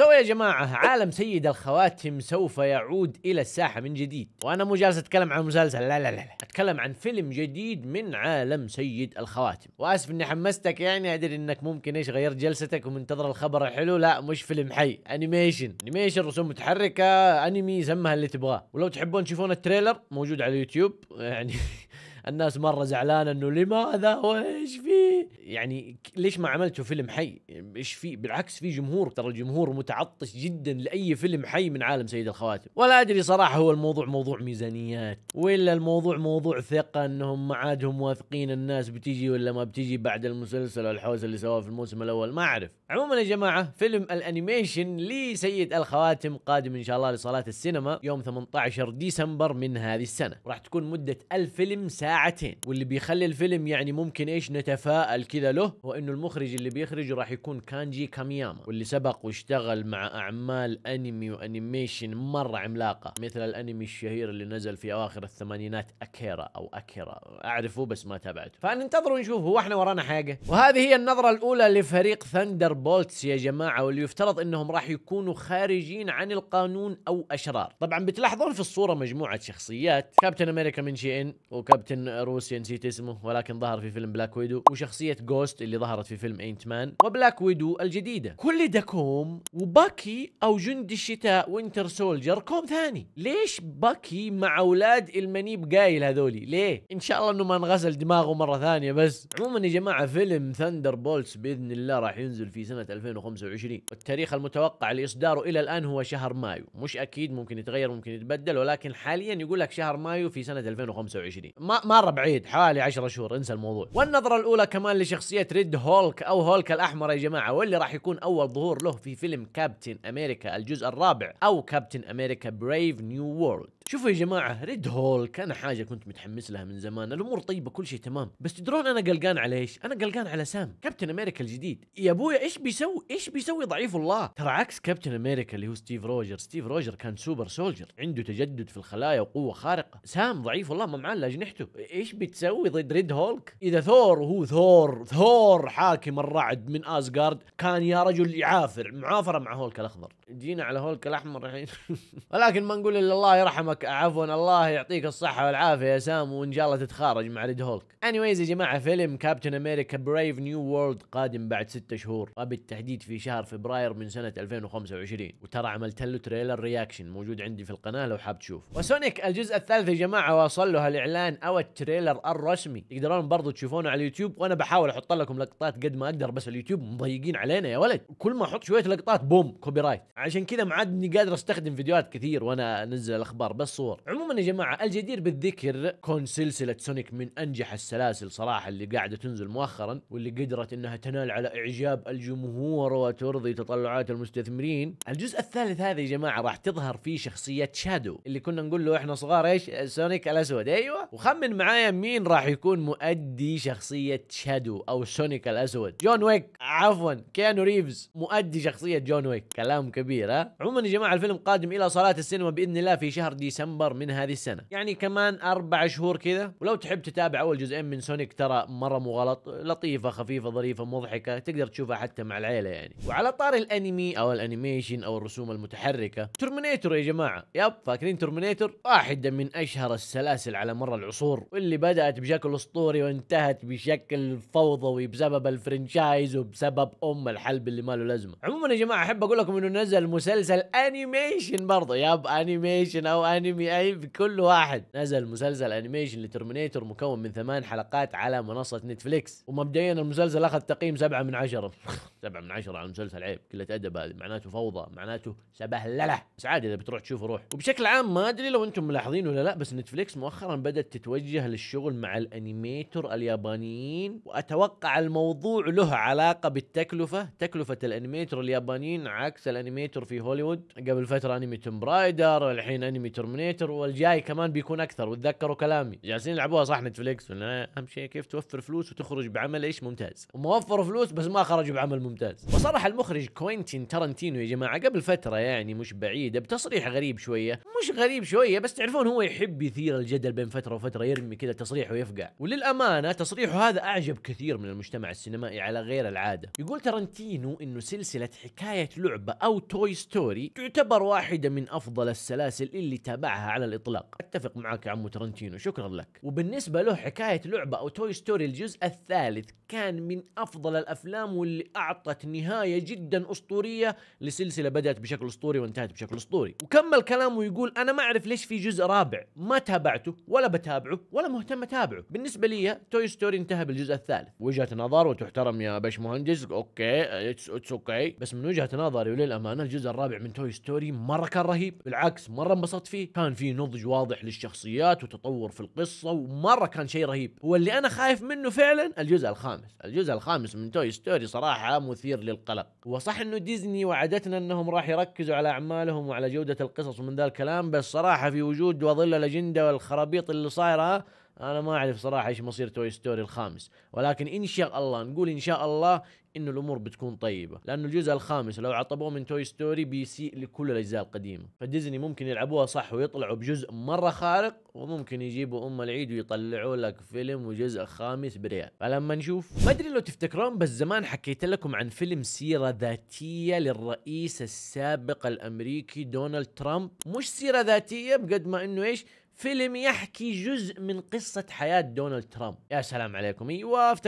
سو يا جماعة عالم سيد الخواتم سوف يعود إلى الساحة من جديد وأنا مو جالس أتكلم عن مسلسل لا لا لا أتكلم عن فيلم جديد من عالم سيد الخواتم وأسف أني حمستك يعني أدري أنك ممكن إيش غيرت جلستك ومنتظر الخبر الحلو لا مش فيلم حي أنيميشن أنيميشن رسوم متحركة أنمي سمها اللي تبغاه ولو تحبون تشوفون التريلر موجود على اليوتيوب يعني الناس مره زعلانه انه لماذا وايش فيه يعني ليش ما عملتوا فيلم حي ايش فيه بالعكس في جمهور ترى الجمهور متعطش جدا لاي فيلم حي من عالم سيد الخواتم ولا ادري صراحه هو الموضوع موضوع ميزانيات ولا الموضوع موضوع ثقه انهم ما عادهم واثقين الناس بتيجي ولا ما بتيجي بعد المسلسل والحوسه اللي سواه في الموسم الاول ما اعرف عموما يا جماعه فيلم الانيميشن لسيد الخواتم قادم ان شاء الله لصالات السينما يوم 18 ديسمبر من هذه السنه راح تكون مده الفيلم ساعه ساعتين واللي بيخلي الفيلم يعني ممكن ايش نتفائل كذا له هو انه المخرج اللي بيخرجه راح يكون كانجي كامياما واللي سبق واشتغل مع اعمال انمي وانيميشن مره عملاقه مثل الانمي الشهير اللي نزل في اواخر الثمانينات اكيرا او اكيرا اعرفه بس ما تابعته فننتظر ونشوف هو احنا ورانا حاجه وهذه هي النظره الاولى لفريق ثندر بولتس يا جماعه واللي يفترض انهم راح يكونوا خارجين عن القانون او اشرار طبعا بتلاحظون في الصوره مجموعه شخصيات كابتن امريكا من شيئين وكابتن كان روسي نسيت اسمه ولكن ظهر في فيلم بلاك ويدو وشخصية جوست اللي ظهرت في فيلم اينت مان وبلاك ويدو الجديدة كل ده كوم وباكي او جندي الشتاء وينتر سولجر كوم ثاني ليش باكي مع اولاد المنيب قايل هذولي ليه ان شاء الله انه ما انغسل دماغه مرة ثانية بس عموما يا جماعة فيلم ثندر بولتس باذن الله راح ينزل في سنة 2025 والتاريخ المتوقع لاصداره الى الان هو شهر مايو مش اكيد ممكن يتغير ممكن يتبدل ولكن حاليا يقول لك شهر مايو في سنة 2025 ما مره بعيد حوالي 10 شهور انسى الموضوع والنظره الاولى كمان لشخصيه ريد هولك او هولك الاحمر يا جماعه واللي راح يكون اول ظهور له في فيلم كابتن امريكا الجزء الرابع او كابتن امريكا بريف نيو وورلد شوفوا يا جماعه ريد هول كان حاجه كنت متحمس لها من زمان الامور طيبه كل شيء تمام بس تدرون انا قلقان على ايش انا قلقان على سام كابتن امريكا الجديد يا ابويا ايش بيسوي ايش بيسوي ضعيف الله ترى عكس كابتن امريكا اللي هو ستيف روجر ستيف روجر كان سوبر سولجر عنده تجدد في الخلايا وقوه خارقه سام ضعيف الله ما معلق اجنحته ايش بتسوي ضد ريد هولك اذا ثور وهو ثور ثور حاكم الرعد من أزغارد كان يا رجل يعافر معافره مع هولك الاخضر جينا على هولك الاحمر الحين ولكن ما نقول الا الله يرحمك هولك عفوا الله يعطيك الصحة والعافية يا سام وان شاء الله تتخارج مع ريد هولك. انيويز يا جماعة فيلم كابتن امريكا بريف نيو وورلد قادم بعد ستة شهور وبالتحديد في شهر فبراير من سنة 2025 وترى عملت له تريلر رياكشن موجود عندي في القناة لو حاب تشوف. وسونيك الجزء الثالث يا جماعة واصل له الاعلان او التريلر الرسمي تقدرون برضو تشوفونه على اليوتيوب وانا بحاول احط لكم لقطات قد ما اقدر بس اليوتيوب مضيقين علينا يا ولد كل ما احط شوية لقطات بوم كوبي رايت عشان كذا ما عاد قادر استخدم فيديوهات كثير وانا انزل الاخبار بس الصور عموما يا جماعة الجدير بالذكر كون سلسلة سونيك من أنجح السلاسل صراحة اللي قاعدة تنزل مؤخرا واللي قدرت أنها تنال على إعجاب الجمهور وترضي تطلعات المستثمرين الجزء الثالث هذا يا جماعة راح تظهر فيه شخصية شادو اللي كنا نقول له احنا صغار ايش سونيك الأسود أيوة وخمن معايا مين راح يكون مؤدي شخصية شادو أو سونيك الأسود جون ويك عفوا كيانو ريفز مؤدي شخصية جون ويك كلام كبير ها عموما يا جماعة الفيلم قادم إلى صالات السينما بإذن الله في شهر دي ديسمبر من هذه السنه يعني كمان اربع شهور كذا ولو تحب تتابع اول جزئين من سونيك ترى مره مو غلط لطيفه خفيفه ظريفه مضحكه تقدر تشوفها حتى مع العيله يعني وعلى طار الانمي او الانيميشن او الرسوم المتحركه ترمينيتور يا جماعه يب فاكرين ترمينيتور واحده من اشهر السلاسل على مر العصور واللي بدات بشكل اسطوري وانتهت بشكل فوضوي بسبب الفرنشايز وبسبب ام الحلب اللي ما له لازمه عموما يا جماعه احب اقول لكم انه نزل مسلسل انيميشن برضه يب انيميشن او أنيميشن انمي اي بكل واحد نزل مسلسل انيميشن لترمينيتور مكون من ثمان حلقات على منصه نتفليكس ومبدئيا المسلسل اخذ تقييم سبعة من عشرة سبعة من عشرة على المسلسل عيب قلة أدب هذه معناته فوضى معناته سبهللة بس عادي إذا بتروح تشوفه روح وبشكل عام ما أدري لو أنتم ملاحظين ولا لا بس نتفليكس مؤخرا بدأت تتوجه للشغل مع الأنيميتر اليابانيين وأتوقع الموضوع له علاقة بالتكلفة تكلفة الأنيميتر اليابانيين عكس الأنيميتر في هوليوود قبل فترة أنمي توم برايدر الحين أنمي ترمينيتر والجاي كمان بيكون أكثر وتذكروا كلامي جالسين يلعبوها صح نتفليكس أهم شيء كيف توفر فلوس وتخرج بعمل إيش ممتاز وموفر فلوس بس ما خرجوا بعمل ممتاز ممتاز وصرح المخرج كوينتين ترنتينو يا جماعه قبل فتره يعني مش بعيده بتصريح غريب شويه مش غريب شويه بس تعرفون هو يحب يثير الجدل بين فتره وفتره يرمي كذا تصريح ويفقع وللامانه تصريحه هذا اعجب كثير من المجتمع السينمائي على غير العاده يقول ترنتينو انه سلسله حكايه لعبه او توي ستوري تعتبر واحده من افضل السلاسل اللي تابعها على الاطلاق اتفق معك يا عمو ترنتينو شكرا لك وبالنسبه له حكايه لعبه او توي ستوري الجزء الثالث كان من افضل الافلام واللي اعطى حطت نهايه جدا اسطوريه لسلسله بدات بشكل اسطوري وانتهت بشكل اسطوري وكمل كلامه ويقول انا ما اعرف ليش في جزء رابع ما تابعته ولا بتابعه ولا مهتم اتابعه بالنسبه لي توي ستوري انتهى بالجزء الثالث وجهه نظر وتحترم يا باش مهندس اوكي اتس اوكي بس من وجهه نظري وللامانه الجزء الرابع من توي ستوري مره كان رهيب بالعكس مره انبسطت فيه كان في نضج واضح للشخصيات وتطور في القصه ومره كان شيء رهيب هو اللي انا خايف منه فعلا الجزء الخامس الجزء الخامس من توي ستوري صراحه مثير للقلق وصح انه ديزني وعدتنا انهم راح يركزوا على اعمالهم وعلى جوده القصص ومن ذا الكلام بس صراحه في وجود وظل الاجنده والخرابيط اللي صايره انا ما اعرف صراحه ايش مصير توي ستوري الخامس ولكن ان شاء الله نقول ان شاء الله انه الامور بتكون طيبه لانه الجزء الخامس لو عطبوه من توي ستوري بيسيء لكل الاجزاء القديمه فديزني ممكن يلعبوها صح ويطلعوا بجزء مره خارق وممكن يجيبوا ام العيد ويطلعوا لك فيلم وجزء خامس بريال فلما نشوف ما ادري لو تفتكرون بس زمان حكيت لكم عن فيلم سيره ذاتيه للرئيس السابق الامريكي دونالد ترامب مش سيره ذاتيه بقد ما انه ايش فيلم يحكي جزء من قصة حياة دونالد ترامب يا سلام عليكم ايوه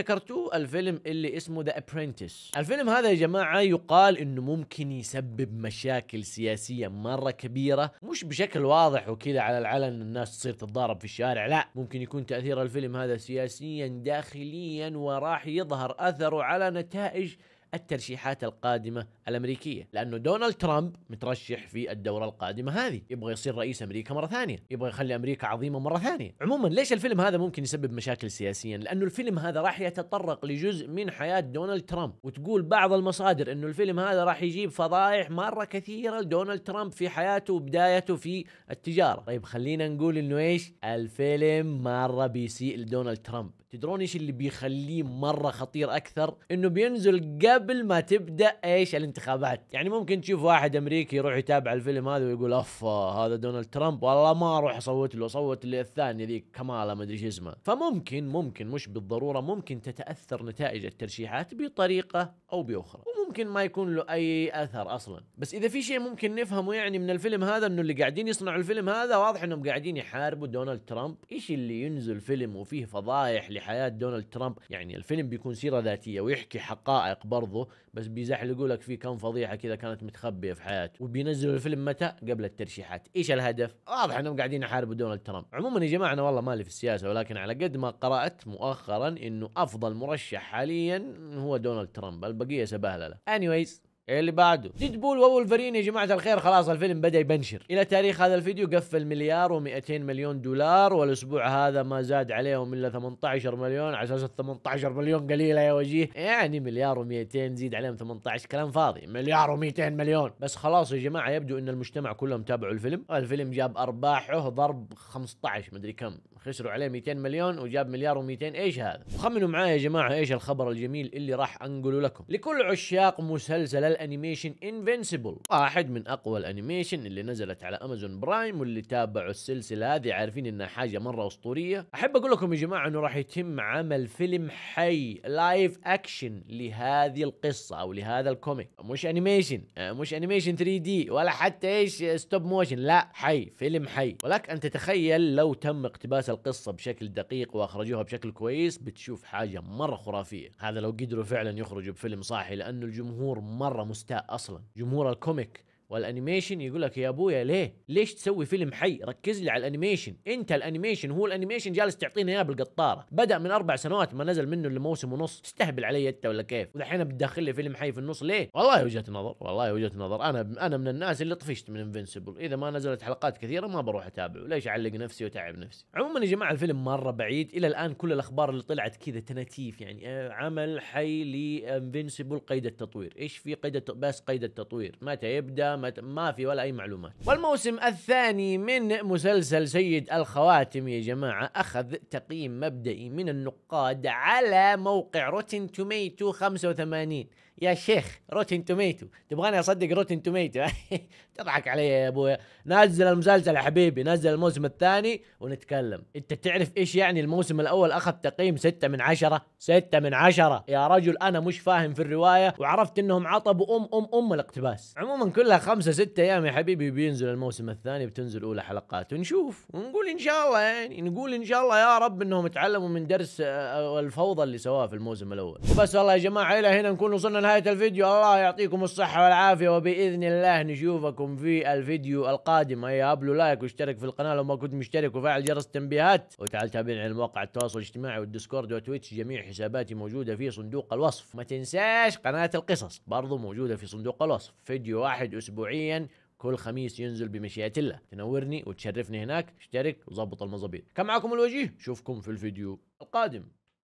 الفيلم اللي اسمه ذا ابرنتس الفيلم هذا يا جماعة يقال انه ممكن يسبب مشاكل سياسية مرة كبيرة مش بشكل واضح وكذا على العلن الناس تصير تتضارب في الشارع لا ممكن يكون تأثير الفيلم هذا سياسيا داخليا وراح يظهر اثره على نتائج الترشيحات القادمة الأمريكية لأنه دونالد ترامب مترشح في الدورة القادمة هذه يبغى يصير رئيس أمريكا مرة ثانية يبغى يخلي أمريكا عظيمة مرة ثانية عموما ليش الفيلم هذا ممكن يسبب مشاكل سياسيا لأنه الفيلم هذا راح يتطرق لجزء من حياة دونالد ترامب وتقول بعض المصادر أنه الفيلم هذا راح يجيب فضائح مرة كثيرة لدونالد ترامب في حياته وبدايته في التجارة طيب خلينا نقول أنه إيش الفيلم مرة بيسيء لدونالد ترامب تدرون إيش اللي بيخليه مرة خطير أكثر أنه بينزل قبل قبل ما تبدا ايش الانتخابات يعني ممكن تشوف واحد امريكي يروح يتابع الفيلم هذا ويقول اف هذا دونالد ترامب والله ما اروح اصوت له صوت للثاني ذيك كمالة ما ادري اسمه فممكن ممكن مش بالضروره ممكن تتاثر نتائج الترشيحات بطريقه او باخرى وممكن ما يكون له اي اثر اصلا بس اذا في شيء ممكن نفهمه يعني من الفيلم هذا انه اللي قاعدين يصنعوا الفيلم هذا واضح انهم قاعدين يحاربوا دونالد ترامب ايش اللي ينزل فيلم وفيه فضايح لحياه دونالد ترامب يعني الفيلم بيكون سيره ذاتيه ويحكي حقائق برضه حظه بس بيزحلقوا لك في كم فضيحه كذا كانت متخبيه في حياته وبينزلوا الفيلم متى قبل الترشيحات ايش الهدف واضح انهم قاعدين يحاربوا دونالد ترامب عموما يا جماعه انا والله مالي في السياسه ولكن على قد ما قرات مؤخرا انه افضل مرشح حاليا هو دونالد ترامب البقيه سبهلله انيويز إيه اللي بعده ديد بول وولفرين يا جماعه الخير خلاص الفيلم بدا يبنشر الى تاريخ هذا الفيديو قفل مليار و200 مليون دولار والاسبوع هذا ما زاد عليهم الا 18 مليون على اساس 18 مليون قليله يا وجيه يعني مليار و200 زيد عليهم 18 كلام فاضي مليار و200 مليون بس خلاص يا جماعه يبدو ان المجتمع كلهم تابعوا الفيلم الفيلم جاب ارباحه ضرب 15 مدري كم خسروا عليه 200 مليون وجاب مليار و200 ايش هذا وخمنوا معايا يا جماعه ايش الخبر الجميل اللي راح انقله لكم لكل عشاق مسلسل الانيميشن انفنسبل واحد من اقوى الانيميشن اللي نزلت على امازون برايم واللي تابعوا السلسله هذه عارفين انها حاجه مره اسطوريه احب اقول لكم يا جماعه انه راح يتم عمل فيلم حي لايف اكشن لهذه القصه او لهذا الكوميك مش انيميشن آه، مش انيميشن 3 دي ولا حتى ايش ستوب آه، موشن لا حي فيلم حي ولك ان تتخيل لو تم اقتباس القصه بشكل دقيق واخرجوها بشكل كويس بتشوف حاجه مره خرافيه هذا لو قدروا فعلا يخرجوا بفيلم صاحي لانه الجمهور مره مستاء اصلا جمهور الكوميك والانيميشن يقول لك يا ابويا ليه ليش تسوي فيلم حي ركز لي على الانيميشن انت الانيميشن هو الانيميشن جالس تعطينا اياه بالقطاره بدا من اربع سنوات ما نزل منه الا موسم ونص تستهبل علي انت ولا كيف ودحين بتدخل لي فيلم حي في النص ليه والله وجهه نظر والله وجهه نظر انا انا من الناس اللي طفشت من انفنسبل اذا ما نزلت حلقات كثيره ما بروح اتابعه ليش اعلق نفسي وتعب نفسي عموما يا جماعه الفيلم مره بعيد الى الان كل الاخبار اللي طلعت كذا تناتيف يعني آه، عمل حي لانفنسبل قيد التطوير ايش في قيد بس قيد التطوير متى يبدا ما ما في ولا اي معلومات والموسم الثاني من مسلسل سيد الخواتم يا جماعه اخذ تقييم مبدئي من النقاد على موقع روتين توميتو 85 يا شيخ روتين توميتو تبغاني اصدق روتين توميتو تضحك علي يا ابويا نزل المسلسل يا حبيبي نزل الموسم الثاني ونتكلم انت تعرف ايش يعني الموسم الاول اخذ تقييم ستة من عشرة ستة من عشرة يا رجل انا مش فاهم في الرواية وعرفت انهم عطبوا ام ام ام الاقتباس عموما كلها خمسة ستة ايام يا حبيبي بينزل الموسم الثاني بتنزل اولى حلقات ونشوف ونقول ان شاء الله يعني نقول ان شاء الله يا رب انهم تعلموا من درس آه، الفوضى اللي سواه في الموسم الاول وبس والله يا جماعة الى هنا نكون وصلنا لنهاية الفيديو الله يعطيكم الصحة والعافية وباذن الله نشوفكم في الفيديو القادم هيا ابلو لايك واشترك في القناة لو ما كنت مشترك وفعل جرس التنبيهات وتعال تابعين على مواقع التواصل الاجتماعي والديسكورد وتويتش جميع حساباتي موجودة في صندوق الوصف ما تنساش قناة القصص برضو موجودة في صندوق الوصف فيديو واحد اسبوع اسبوعيا كل خميس ينزل بمشيئة الله تنورني وتشرفني هناك اشترك وظبط المظابيط كان معكم الوجيه اشوفكم في الفيديو القادم